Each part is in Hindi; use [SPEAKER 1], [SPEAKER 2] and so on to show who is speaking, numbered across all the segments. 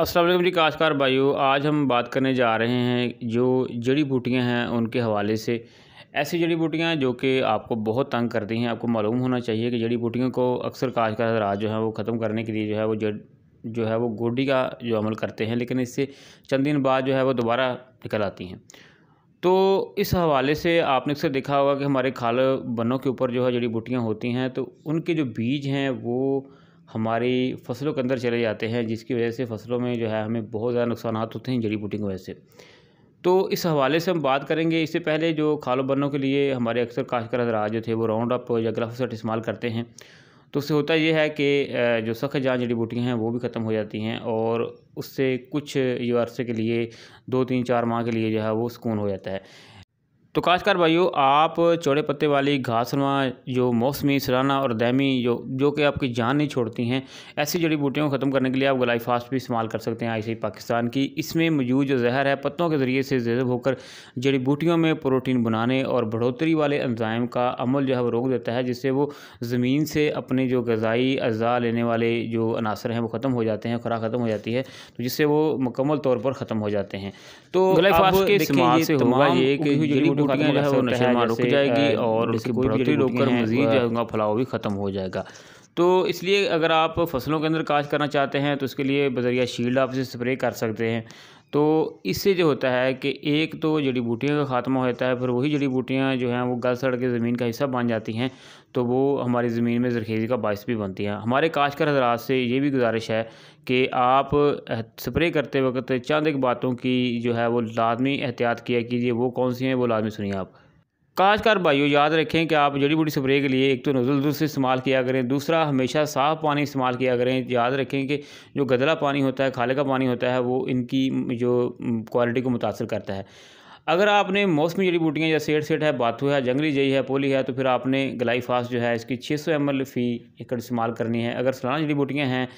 [SPEAKER 1] असलम जी काशकार भाई आज हम बात करने जा रहे हैं जो जड़ी बूटियां हैं उनके हवाले से ऐसी जड़ी बूटियां जो कि आपको बहुत तंग करती हैं आपको मालूम होना चाहिए कि जड़ी बूटियों को अक्सर काशकार हजरा जो है वो ख़त्म करने के लिए जो है वो जड़ जो है वो गोडी का जो अमल करते हैं लेकिन इससे चंद दिन बाद जो है वो दोबारा निकल आती हैं तो इस हवाले से आपने अक्सर देखा होगा कि हमारे खाल बनों के ऊपर जो है जड़ी बूटियाँ होती हैं तो उनके जो बीज हैं वो हमारी फसलों के अंदर चले जाते हैं जिसकी वजह से फसलों में जो है हमें बहुत ज़्यादा नुकसान होते हैं जड़ी बूटी की वजह से तो इस हवाले से हम बात करेंगे इससे पहले जो खालो बनों के लिए हमारे अक्सर काशकर हजरा जो थे वो राउंड अप या ग्राफसेट इस्तेमाल करते हैं तो उससे होता यह है कि जो सख्त जान जड़ी बूटियाँ हैं वो भी ख़त्म हो जाती हैं और उससे कुछ ये अरसे के लिए दो तीन चार माह के लिए जो है वो सुकून हो जाता है तो काशकार भाइयों आप चौड़े पत्ते वाली घासनुमा जो मौसमी सराना और दैमी जो जो कि आपकी जान नहीं छोड़ती हैं ऐसी जड़ी बूटियों को ख़त्म करने के लिए आप गलाई फास्ट भी इस्तेमाल कर सकते हैं आईसी पाकिस्तान की इसमें मौजूद जो जहर है पत्तों के ज़रिए से जेजब होकर जड़ी बूटियों में प्रोटीन बनाने और बढ़ोतरी वाले एंजाइम का अमल जो है वो रोक देता है जिससे वो ज़मीन से अपने जो गज़ाई अज़ा लेने वाले जो अनासर हैं वो ख़त्म हो जाते हैं खुराक ख़त्म हो जाती है तो जिससे वो मुकम्मल तौर पर ख़त्म हो जाते हैं तो गलाई फास्ट के इस्तेमाल से हुआ ये कि गुटियाँ जो है वो नशे में रुक जाएगी और उसकी बढ़ोतरी रोककर मजीद जो है फैलाव भी ख़त्म हो जाएगा तो इसलिए अगर आप फसलों के अंदर काश करना चाहते हैं तो उसके लिए बजरिया शील्ड आप इसे स्प्रे कर सकते हैं तो इससे जो होता है कि एक तो जड़ी बूटियों का ख़ात्मा हो जाता है फिर वही जड़ी बूटियाँ जो हैं वो गल सड़ के ज़मीन का हिस्सा बन जाती हैं तो वो हमारी ज़मीन में जरखेज़ी का बायस भी बनती हैं हमारे काशकर हजरात से ये भी गुजारिश है कि आप स्प्रे करते वक्त चंद एक बातों की जो है वो लाजमी एहतियात किया कीजिए वो कौन सी हैं वो लाजमी सुनिए आप काजकार भाइयों याद रखें कि आप जड़ी बूटी स्प्रे के लिए एक तो दूध से इस्तेमाल किया करें दूसरा हमेशा साफ़ पानी इस्तेमाल किया करें याद रखें कि जो गदला पानी होता है खाले का पानी होता है वो इनकी जो क्वालिटी को मुतासर करता है अगर आपने मौसमी जड़ी बूटियाँ या सेठ सेठ है बाथू है जंगली जई है पोली है तो फिर आपने ग्लाईफास जो है इसकी छः सौ एम एल फ़ी एकड़ इस्तेमाल करनी है अगर सलाना जड़ी बूटियाँ हैं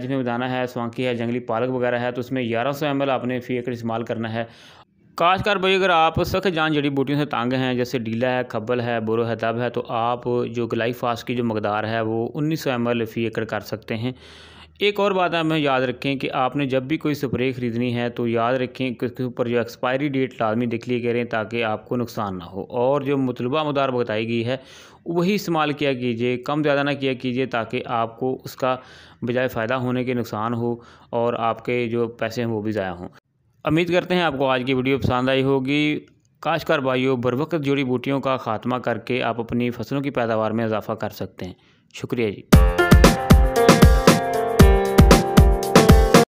[SPEAKER 1] जिसमें बताना है स्वांकी है जंगली पालक वगैरह है तो उसमें ग्यारह सौ एम आपने फ़ी एकड़ इस्तेमाल करना है खासकर भाई अगर आप सख्त जान जड़ी बूटियों से तंग हैं जैसे डीला है खब्बल है बोरो है तब है तो आप जो फास्ट की जो मकदार है वो उन्नीस सौ एम एल फी एकड़ कर सकते हैं एक और बात हमें याद रखें कि आपने जब भी कोई स्प्रे ख़रीदनी है तो याद रखें कि उसके ऊपर जो एक्सपायरी डेट लाजमी देख लिए करें ताकि आपको नुकसान ना हो और जो मुतलबा मदार बताई गई है वही इस्तेमाल किया कीजिए कम ज़्यादा ना किया कीजिए ताकि आपको उसका बजाय फ़ायदा होने के नुकसान हो और आपके जो पैसे हैं वो भी ज़ाया हों उम्मीद करते हैं आपको आज की वीडियो पसंद आई होगी काशकार भाइयों बरवक्त जुड़ी बूटियों का खात्मा करके आप अपनी फसलों की पैदावार में इजाफा कर सकते हैं शुक्रिया जी